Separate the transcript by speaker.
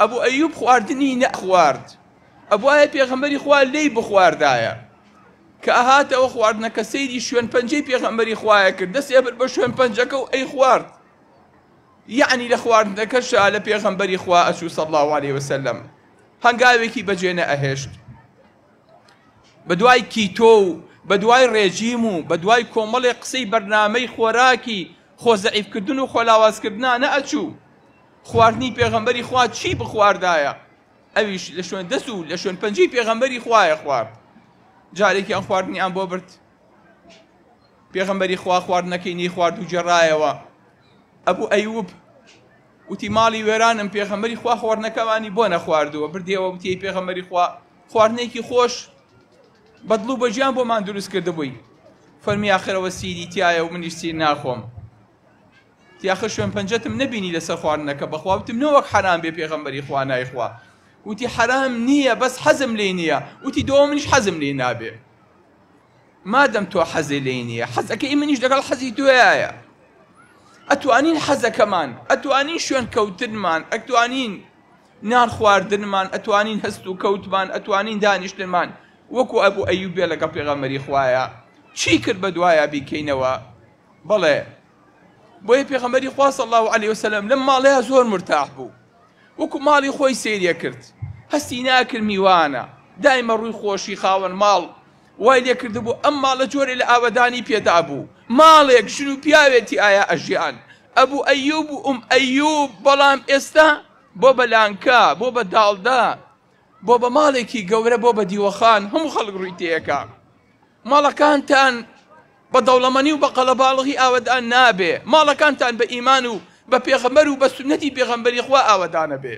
Speaker 1: ئەبوو ئەیوب خواردنی نەخوارد ئەبوو وایە پێغەمبەری خوا لی بخواردایە کە ئاهاتەوە خواردنەکە سەیری شوێن پەنجەی پێغەمبەری خوایە کرد دەست ئێبر بە شوێن پەنجەکە و ئەی خوارد یعنی لە خواردنەکەشا لە پێغەمبەری خوا ئەچوو سەڵ الله عليه وسلم هەنگاوێکی بەجێنە ئەهێشت بە دوای کیتۆ و بە دوای ڕێژیم و بە دوای کۆمەڵی قسەی بەرنامەی خۆراکی خۆزەعیفکردن و خۆلاوازکردنا نەئەچوو خواردنی پێغەمبەری خوا چی بخواردایە ئەویش لە شوێن دەست و لە شوێن پەنجی پێغەمبەری خوایە خوارد جارێکیان خواردنیان بۆ برد پێغەمبەری خوا خواردنەکەی نی خوارد و جێڕایەوە ئەبوو ئەیوب وتی ماڵی وێرانم پێغەمەری خوا خواردنەکەوانی بۆ نەخواردووە بردیەوە وتی پێغەمەری خوا خواردنێکی خۆش بەدلو بەجیان بۆمان دروست کردبووی فەرمی آخرەوە سیری تایە و منیشتی ناخۆم تیاخە شوێن پنجەتم نبینی لەسەر خواردنەکە بەخواوتتم نەوەک حرام بێ پێغمبەری خوانای خوا وتی حرام نییە بەس حەزم لێ نییە وتی دۆ منیش حەزم لێ نابێ مادەم تۆ حەزی لێ نییە حەزەکەی منیش لەگەڵ حەزی دوایە ئەتوانین حەزەکەمان ئەتوانین شوێن کەوتنمان ئەتوانین نان خواردنمان ئەتوانین هەست و کەوتمان ئەتوانین دانیشتمان وەکو ئەبوو ئەیوبێ لەگە پێغەمەری خوایە چی کرد بە دوایە بیکەینەوە بەڵێ بۆیە پێغەمەری خواست الله عليه وسلم لەم ماڵەیە زۆر مرتاح بوو وەکو ماڵی خۆی سێریە کرد هەستی ناکرد میوانە دایمە ڕووی خۆشی خاوەن ماڵ وای لێ کرد بوو ئەم ماڵە جۆرێ لە ئاوەدانی پێدا بوو ماڵێک شن و پیاوێتی ئایا ئەژیان ئەبوو ئەیوب و ئوم ئەیوب بەڵام ئێستا بۆ بە لانکە بۆ بە داڵدا بۆ بە ماڵێکی گەورە بۆ بە دیوەخان هەموو خەڵک ڕووی تێەکە ماڵەکانتان بە دەوڵەمەنی و بە قەلەباڵغی ئاوەدان نابێ ماڵەکانتان بە ئیمان و بە پێغەمەر و بە سنەتی پێغەمبەری خوا ئاوەدانە بێ